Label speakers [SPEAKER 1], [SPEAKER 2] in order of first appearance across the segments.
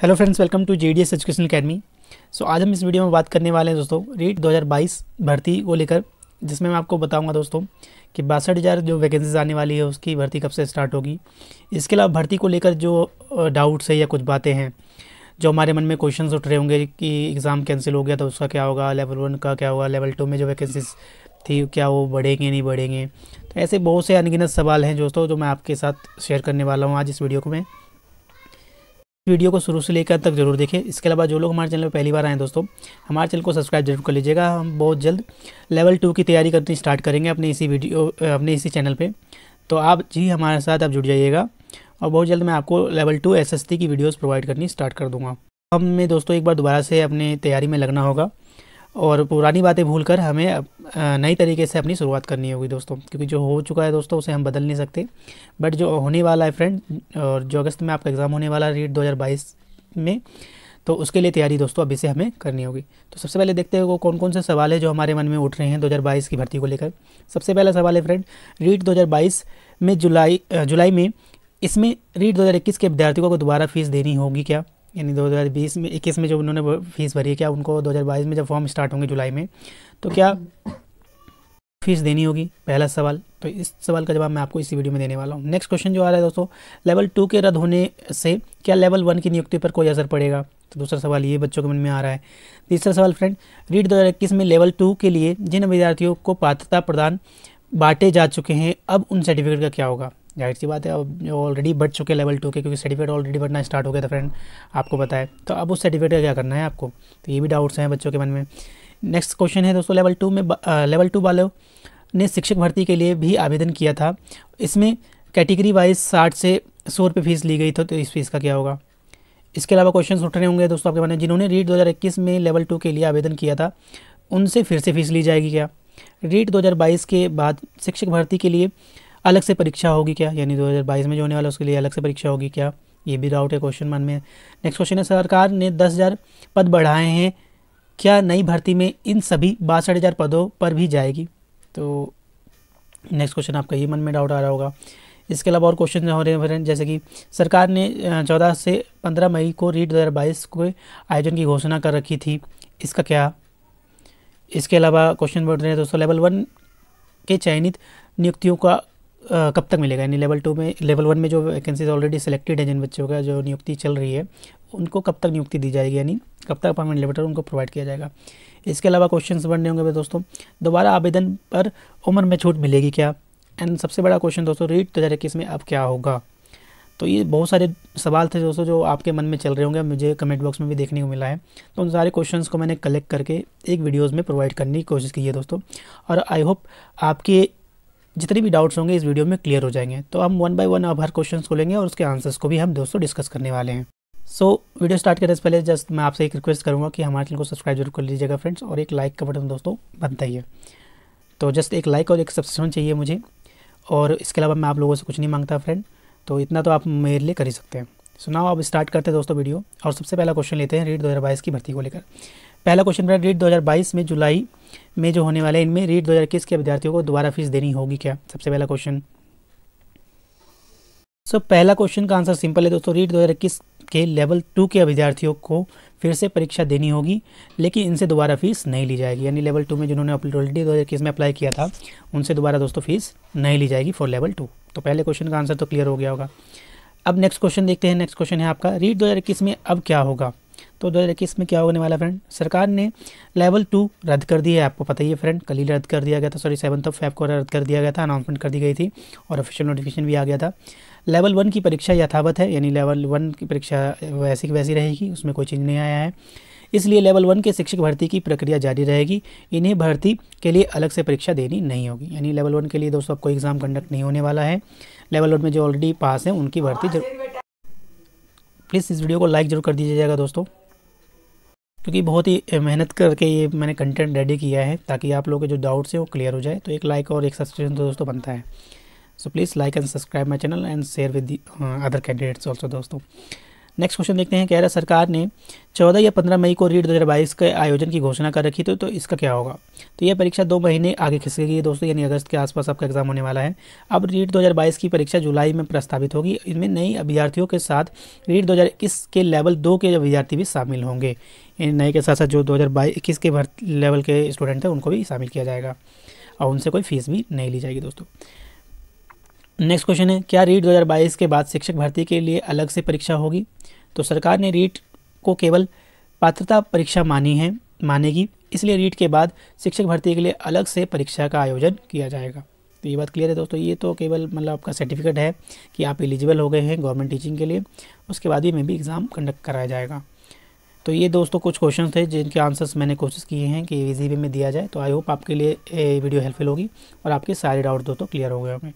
[SPEAKER 1] hello friends welcome to J D S education academy so आज हम इस video में बात करने वाले हैं दोस्तों रीट 2022 भर्ती को लेकर जिसमें मैं आपको बताऊंगा दोस्तों कि बासठ हज़ार जो वैकेंसीज आने वाली है उसकी भर्ती कब से स्टार्ट होगी इसके अलावा भर्ती को लेकर जो डाउट्स है या कुछ बातें हैं जो हमारे मन में क्वेश्चन उठ रहे होंगे कि एग्ज़ाम कैंसिल हो गया तो उसका क्या होगा लेवल वन का क्या होगा लेवल टू में जो वैकेंसीज थी क्या वो बढ़ेंगे नहीं बढ़ेंगे तो ऐसे बहुत से अनगिनत सवाल हैं दोस्तों जो मैं आपके साथ शेयर करने वाला हूँ आज इस वीडियो को मैं वीडियो को शुरू से लेकर तक जरूर देखें इसके अलावा जो लोग हमारे चैनल पर पहली बार आए दोस्तों हमारे चैनल को सब्सक्राइब जरूर कर लीजिएगा हम बहुत जल्द लेवल टू की तैयारी करनी स्टार्ट करेंगे अपने इसी वीडियो अपने इसी चैनल पर तो आप जी हमारे साथ आप जुड़ जाइएगा और बहुत जल्द मैं आपको लेवल टू एस की वीडियोज़ प्रोवाइड करनी स्टार्ट कर दूँगा हमें दोस्तों एक बार दोबारा से अपनी तैयारी में लगना होगा और पुरानी बातें भूल कर हमें नई तरीके से अपनी शुरुआत करनी होगी दोस्तों क्योंकि जो हो चुका है दोस्तों उसे हम बदल नहीं सकते बट जो होने वाला है फ्रेंड और जो अगस्त में आपका एग्ज़ाम होने वाला है रीट बाईस में तो उसके लिए तैयारी दोस्तों अभी से हमें करनी होगी तो सबसे पहले देखते हैं वो कौन कौन से सवाल है जो हमारे मन में उठ रहे हैं 2022 की भर्ती को लेकर सबसे पहला सवाल है फ्रेंड रीट 2022 में जुलाई जुलाई में इसमें रीट 2021 के विद्यार्थियों को दोबारा फीस देनी होगी क्या यानी 2020 में इक्कीस में जो उन्होंने फ़ीस भरी है क्या उनको 2022 में जब फॉर्म स्टार्ट होंगे जुलाई में तो क्या फीस देनी होगी पहला सवाल तो इस सवाल का जवाब मैं आपको इसी वीडियो में देने वाला हूँ नेक्स्ट क्वेश्चन जो आ रहा है दोस्तों लेवल टू के रद्द होने से क्या लेवल वन की नियुक्ति पर कोई असर पड़ेगा तो दूसरा सवाल ये बच्चों के मन में आ रहा है तीसरा सवाल फ्रेंड रीड दो में लेवल टू के लिए जिन विद्यार्थियों को पात्रता प्रदान बांटे जा चुके हैं अब उन सर्टिफिकेट का क्या होगा जाहिर सी बात है अब ऑलरेडी बढ़ चुके लेवल टू के क्योंकि सर्टिफिकेट ऑलरेडी बढ़ना स्टार्ट हो गया था फ्रेंड आपको पता है तो अब उस सर्टिफिकेट का क्या करना है आपको तो ये भी डाउट्स हैं बच्चों के मन में नेक्स्ट क्वेश्चन है दोस्तों लेवल टू में लेवल टू वालों ने शिक्षक भर्ती के लिए भी आवेदन किया था इसमें कैटेगरी वाइज साठ से सौ रुपये फीस ली गई थी तो इस फीस का क्या होगा इसके अलावा क्वेश्चन उठ रहे होंगे दोस्तों आपके मन में जिन्होंने रीट इक्कीस में लेवल टू के लिए आवेदन किया था उनसे फिर से फीस ली जाएगी क्या रीट 2022 के बाद शिक्षक भर्ती के लिए अलग से परीक्षा होगी क्या यानी 2022 में जो होने वाला उसके लिए अलग से परीक्षा होगी क्या ये भी डाउट है क्वेश्चन मन में नेक्स्ट क्वेश्चन है सरकार ने दस हज़ार पद बढ़ाए हैं क्या नई भर्ती में इन सभी बासठ हज़ार पदों पर भी जाएगी तो नेक्स्ट क्वेश्चन आपका ये मन में डाउट आ रहा होगा इसके अलावा और क्वेश्चन हो रहे हैं जैसे कि सरकार ने 14 से 15 मई को रीट दो के आयोजन की घोषणा कर रखी थी इसका क्या इसके अलावा क्वेश्चन बढ़ रहे हैं दोस्तों लेवल वन के चयनित नियुक्तियों का कब तक मिलेगा यानी लेवल टू में लेवल वन में जो वैकेंसीज ऑलरेडी सिलेक्टेड है जिन बच्चों का जो नियुक्ति चल रही है उनको कब तक नियुक्ति दी जाएगी यानी कब तक अपॉइंटमेंट लेटर उनको प्रोवाइड किया जाएगा इसके अलावा क्वेश्चन बढ़ने होंगे दोस्तों दोबारा आवेदन पर उम्र में छूट मिलेगी क्या एंड सबसे बड़ा क्वेश्चन दोस्तों रीट दो हज़ार इक्कीस में अब क्या होगा तो ये बहुत सारे सवाल थे दोस्तों जो आपके मन में चल रहे होंगे मुझे कमेंट बॉक्स में भी देखने को मिला है तो उन सारे क्वेश्चंस को मैंने कलेक्ट करके एक वीडियोस में प्रोवाइड करने की कोशिश की है दोस्तों और आई होप आपके जितने भी डाउट्स होंगे इस वीडियो में क्लियर हो जाएंगे तो हम वन बाय वन अब हर क्वेश्चन को लेंगे और उसके आंसर्स को भी हम दोस्तों डिस्कस करने वाले हैं सो so, वीडियो स्टार्ट करने से पहले जस्ट मैं आपसे एक रिक्वेस्ट करूँगा कि हमारे चैनल को सब्सक्राइब जरूर कर लीजिएगा फ्रेंड्स और एक लाइक का बटन दोस्तों बनता ही है तो जस्ट एक लाइक और एक सब्सक्रिप्शन चाहिए मुझे और इसके अलावा मैं आप लोगों से कुछ नहीं मांगता फ्रेंड तो इतना तो आप मेरे लिए कर ही सकते हैं सुनाओ so, आप स्टार्ट करते हैं दोस्तों वीडियो और सबसे पहला क्वेश्चन लेते हैं रेट दो की भर्ती को लेकर पहला क्वेश्चन रहा रीट 2022 में जुलाई में जो होने वाला है इनमें रीट 2021 के विद्यार्थियों को दोबारा फीस देनी होगी क्या सबसे पहला क्वेश्चन सो so, पहला क्वेश्चन का आंसर सिंपल है दोस्तों रीट 2021 के लेवल टू के विद्यार्थियों को फिर से परीक्षा देनी होगी लेकिन इनसे दोबारा फीस नहीं ली जाएगी यानी लेवल टू में जिन्होंने ऑलरेडी दो हज़ार में अप्लाई किया था उनसे दोबारा दोस्तों फीस नहीं ली जाएगी फॉर लेवल टू तो पहले क्वेश्चन का आंसर तो क्लियर हो गया होगा अब नेक्स्ट क्वेश्चन देखते हैं नेक्स्ट क्वेश्चन है आपका रीट 2021 में अब क्या होगा तो दो में क्या होने वाला फ्रेंड सरकार ने लेवल टू रद्द कर दी है आपको पता ही है फ्रेंड कल ही रद्द कर दिया गया था सॉरी सेवन्थ ऑफ फेब को रद्द कर दिया गया था अनाउंसमेंट कर दी गई थी और ऑफिशियल नोटिफिकेशन भी आ गया था लेवल वन की परीक्षा यथावत है यानी लेवल वन की परीक्षा वैसी की वैसी रहेगी उसमें कोई चेंज नहीं आया है इसलिए लेवल वन के शिक्षक भर्ती की प्रक्रिया जारी रहेगी इन्हें भर्ती के लिए अलग से परीक्षा देनी नहीं होगी यानी लेवल वन के लिए दोस्तों अब कोई एग्ज़ाम कंडक्ट नहीं होने वाला है लेवल वन में जो ऑलरेडी पास हैं उनकी भर्ती जरूर प्लीज़ इस वीडियो को लाइक ज़रूर कर दीजिएगा दोस्तों क्योंकि बहुत ही मेहनत करके ये मैंने कंटेंट रेडी किया है ताकि आप लोगों के जो डाउट्स हैं वो क्लियर हो जाए तो एक लाइक और एक सब्सक्रिप्शन तो दोस्तों बनता है so please like and subscribe my channel and share with other candidates also दोस्तों नेक्स्ट क्वेश्चन देखते हैं कह रहा सरकार ने चौदह या पंद्रह मई को रीट बाईस के आयोजन की घोषणा कर रखी थी तो इसका क्या होगा तो यह परीक्षा दो महीने आगे खिसकेगी दोस्तों यानी अगस्त के आसपास आपका एग्जाम होने वाला है अब रीट दो की परीक्षा जुलाई में प्रस्तावित होगी इनमें नई अभ्यर्थियों के साथ रीट दो के लेवल दो के अभ्यर्थी भी शामिल होंगे यानी नए के साथ साथ जो दो के लेवल के स्टूडेंट थे उनको भी शामिल किया जाएगा और उनसे कोई फीस भी नहीं ली जाएगी दोस्तों नेक्स्ट क्वेश्चन है क्या रीट 2022 के बाद शिक्षक भर्ती के लिए अलग से परीक्षा होगी तो सरकार ने रीट को केवल पात्रता परीक्षा मानी है मानेगी इसलिए रीट के बाद शिक्षक भर्ती के लिए अलग से परीक्षा का आयोजन किया जाएगा तो ये बात क्लियर है दोस्तों ये तो केवल मतलब आपका सर्टिफिकेट है कि आप एलिजिबल हो गए हैं गवर्नमेंट टीचिंग के लिए उसके बाद ही में भी एग्ज़ाम कंडक्ट कराया जाएगा तो ये दोस्तों कुछ क्वेश्चन थे जिनके आंसर्स मैंने कोशिश किए हैं कि ईजी वे में दिया जाए तो आई होप आपके लिए वीडियो हेल्पफुल होगी और आपके सारे डाउट दोस्तों क्लियर हो गए होंगे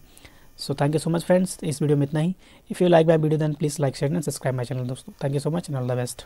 [SPEAKER 1] so thank you so much friends इस वीडियो में इतना ही if you like my video then please like share and subscribe my channel दोस्तों thank you so much and all the best